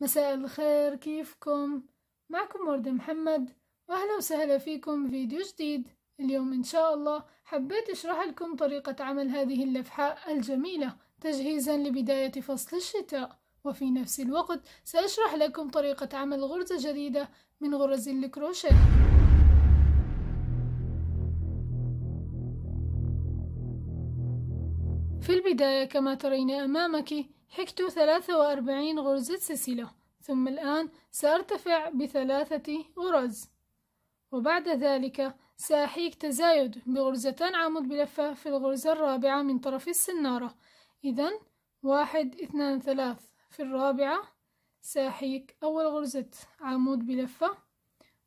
مساء الخير كيفكم معكم ورد محمد وأهلا وسهلا فيكم فيديو جديد اليوم إن شاء الله حبيت أشرح لكم طريقة عمل هذه اللفحة الجميلة تجهيزا لبداية فصل الشتاء وفي نفس الوقت سأشرح لكم طريقة عمل غرزة جديدة من غرز الكروشيه في البداية كما ترين أمامك حكت ثلاثة وأربعين غرزة سلسلة ثم الآن سأرتفع بثلاثة غرز وبعد ذلك سأحيك تزايد بغرزتان عمود بلفة في الغرزة الرابعة من طرف السنارة إذا واحد اثنان ثلاث في الرابعة سأحيك أول غرزة عمود بلفة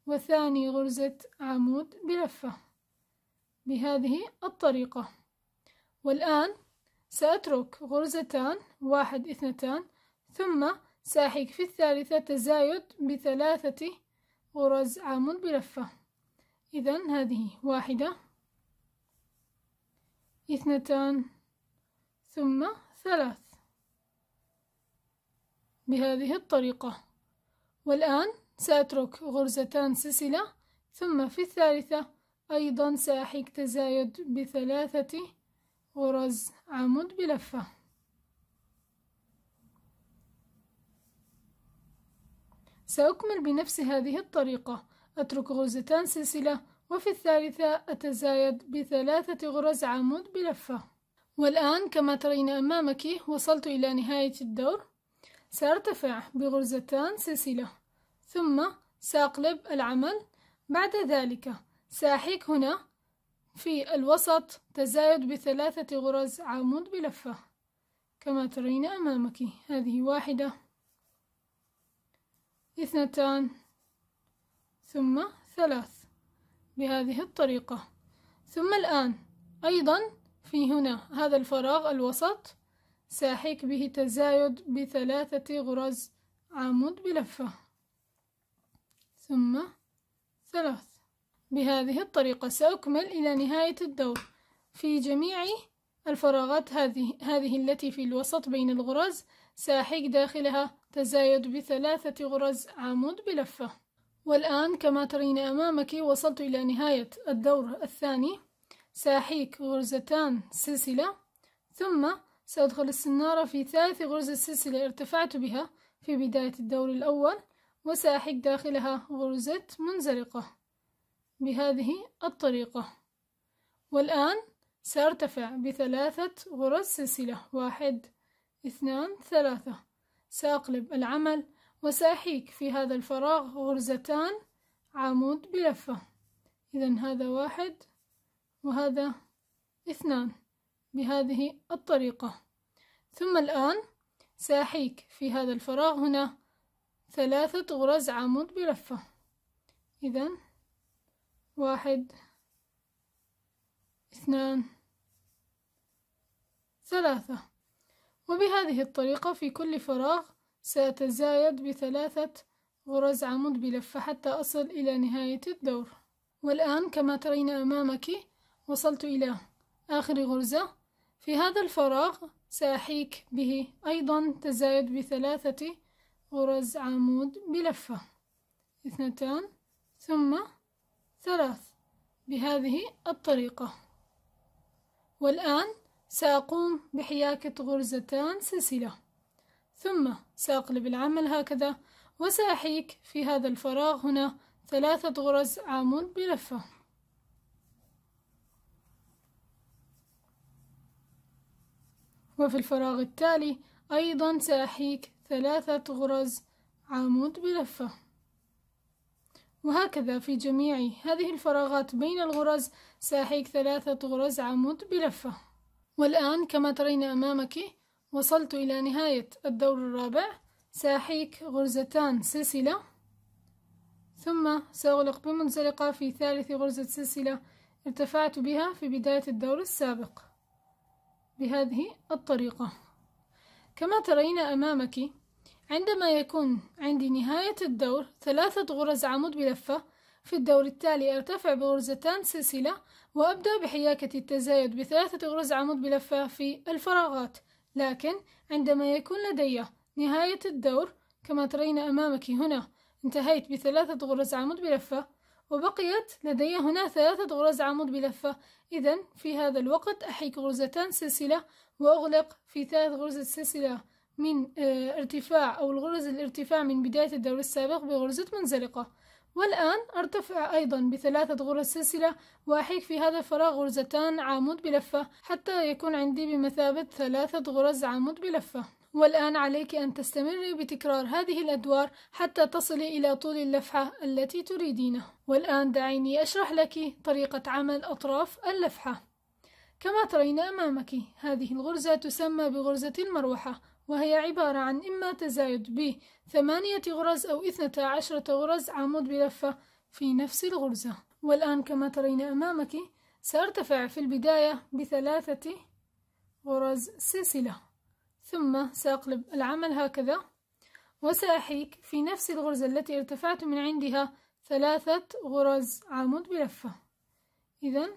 وثاني غرزة عمود بلفة بهذه الطريقة والآن سأترك غرزتان واحد اثنتان ثم سأحيك في الثالثة تزايد بثلاثة غرز عام بلفة إذا هذه واحدة اثنتان ثم ثلاث بهذه الطريقة والآن سأترك غرزتان سلسلة ثم في الثالثة أيضا سأحيك تزايد بثلاثة غرز عمود بلفة سأكمل بنفس هذه الطريقة أترك غرزتان سلسلة وفي الثالثة أتزايد بثلاثة غرز عمود بلفة والآن كما ترين أمامك وصلت إلى نهاية الدور سأرتفع بغرزتان سلسلة ثم سأقلب العمل بعد ذلك سأحيك هنا في الوسط تزايد بثلاثة غرز عمود بلفة كما ترين أمامك هذه واحدة اثنتان ثم ثلاث بهذه الطريقة ثم الآن أيضا في هنا هذا الفراغ الوسط ساحك به تزايد بثلاثة غرز عمود بلفة ثم ثلاث بهذه الطريقة سأكمل إلى نهاية الدور في جميع الفراغات هذه, هذه التي في الوسط بين الغرز سأحك داخلها تزايد بثلاثة غرز عمود بلفة والآن كما ترين أمامك وصلت إلى نهاية الدور الثاني سأحيك غرزتان سلسلة ثم سأدخل السنارة في ثالث غرزة سلسلة ارتفعت بها في بداية الدور الأول وسأحك داخلها غرزة منزلقة بهذه الطريقة والآن سأرتفع بثلاثة غرز سلسلة واحد اثنان ثلاثة سأقلب العمل وسأحيك في هذا الفراغ غرزتان عمود بلفة إذا هذا واحد وهذا اثنان بهذه الطريقة ثم الآن سأحيك في هذا الفراغ هنا ثلاثة غرز عمود بلفة إذا واحد اثنان ثلاثة وبهذه الطريقة في كل فراغ سأتزايد بثلاثة غرز عمود بلفة حتى أصل إلى نهاية الدور والآن كما ترين أمامك وصلت إلى آخر غرزة في هذا الفراغ سأحيك به أيضا تزايد بثلاثة غرز عمود بلفة اثنتان ثم ثلاث بهذه الطريقة والآن سأقوم بحياكة غرزتان سلسلة ثم سأقلب العمل هكذا وسأحيك في هذا الفراغ هنا ثلاثة غرز عامود بلفة وفي الفراغ التالي أيضا سأحيك ثلاثة غرز عمود بلفة وهكذا في جميع هذه الفراغات بين الغرز سأحيك ثلاثة غرز عمود بلفة والآن كما ترين أمامك وصلت إلى نهاية الدور الرابع سأحيك غرزتان سلسلة ثم سأغلق بمنزلقة في ثالث غرزة سلسلة ارتفعت بها في بداية الدور السابق بهذه الطريقة كما ترين أمامك عندما يكون عندي نهاية الدور ثلاثة غرز عمود بلفة في الدور التالي أرتفع بغرزتان سلسلة وأبدأ بحياكة التزايد بثلاثة غرز عمود بلفة في الفراغات لكن عندما يكون لدي نهاية الدور كما ترين أمامك هنا انتهيت بثلاثة غرز عمود بلفة وبقيت لدي هنا ثلاثة غرز عمود بلفة إذا في هذا الوقت أحيك غرزتان سلسلة وأغلق في ثلاث غرزة سلسلة من آه، ارتفاع أو الغرز الارتفاع من بداية الدور السابق بغرزة منزلقة والآن أرتفع أيضا بثلاثة غرز سلسلة وأحيك في هذا الفراغ غرزتان عمود بلفة حتى يكون عندي بمثابة ثلاثة غرز عمود بلفة والآن عليك أن تستمري بتكرار هذه الأدوار حتى تصلي إلى طول اللفحة التي تريدينه والآن دعيني أشرح لك طريقة عمل أطراف اللفحة كما ترين أمامك هذه الغرزة تسمى بغرزة المروحة وهي عبارة عن إما تزايد ب ثمانية غرز أو اثنتا عشرة غرز عمود بلفة في نفس الغرزة والآن كما ترين أمامك سأرتفع في البداية بثلاثة غرز سلسلة ثم سأقلب العمل هكذا وسأحيك في نفس الغرزة التي ارتفعت من عندها ثلاثة غرز عمود بلفة إذا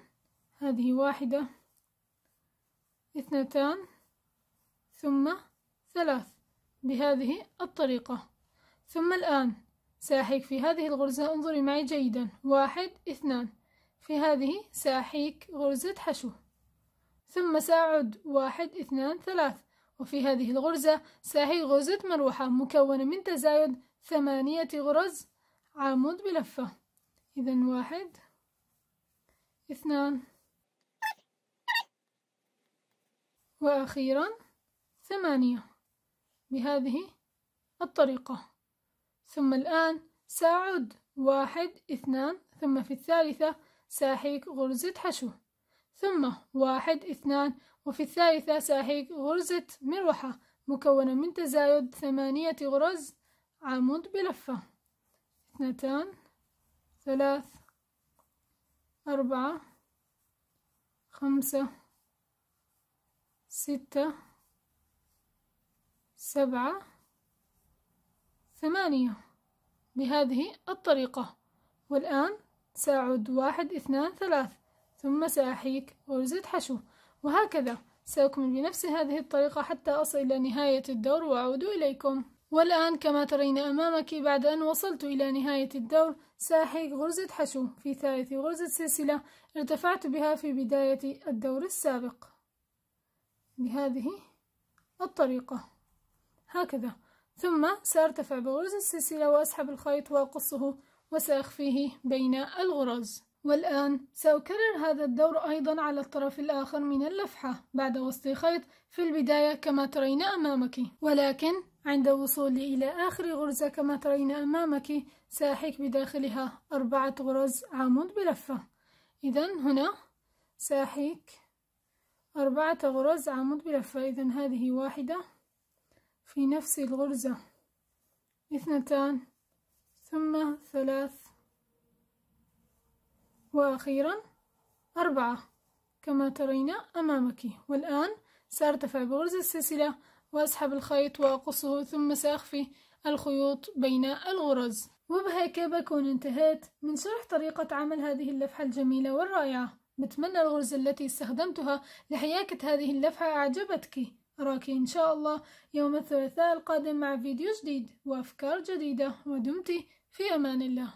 هذه واحدة اثنتان ثم ثلاث بهذه الطريقة ثم الآن سأحيك في هذه الغرزة انظري معي جيدا واحد اثنان في هذه سأحيك غرزة حشو ثم سأعد واحد اثنان ثلاث وفي هذه الغرزة سأحيك غرزة مروحة مكونة من تزايد ثمانية غرز عمود بلفة إذا واحد اثنان وأخيرا ثمانية بهذه الطريقة ثم الآن سأعد واحد اثنان ثم في الثالثة سأحيك غرزة حشو ثم واحد اثنان وفي الثالثة سأحيك غرزة مروحة مكونة من تزايد ثمانية غرز عمود بلفة اثنتان ثلاث أربعة خمسة ستة سبعة ثمانية بهذه الطريقة والآن سأعد واحد اثنان ثلاث ثم سأحيك غرزة حشو وهكذا سأكمل بنفس هذه الطريقة حتى أصل إلى نهاية الدور وأعود إليكم والآن كما ترين أمامك بعد أن وصلت إلى نهاية الدور سأحيك غرزة حشو في ثالث غرزة سلسلة ارتفعت بها في بداية الدور السابق بهذه الطريقة هكذا ثم سأرتفع بغرز السلسلة وأسحب الخيط وأقصه وسأخفيه بين الغرز والآن سأكرر هذا الدور أيضا على الطرف الآخر من اللفحة بعد وسط الخيط في البداية كما ترين أمامك ولكن عند وصولي إلى آخر غرزة كما ترين أمامك سأحك بداخلها أربعة غرز عمود بلفة إذا هنا سأحك أربعة غرز عمود بلفة إذا هذه واحدة في نفس الغرزة اثنتان ثم ثلاث وأخيرا أربعة كما ترين أمامك والآن سأرتفع بغرزة السلسلة وأسحب الخيط وأقصه ثم سأخفي الخيوط بين الغرز وبهيك بكون انتهيت من شرح طريقة عمل هذه اللفحة الجميلة والرائعة بتمنى الغرزة التي استخدمتها لحياكة هذه اللفحة أعجبتك أراك إن شاء الله يوم الثلاثاء القادم مع فيديو جديد وأفكار جديدة ودمت في أمان الله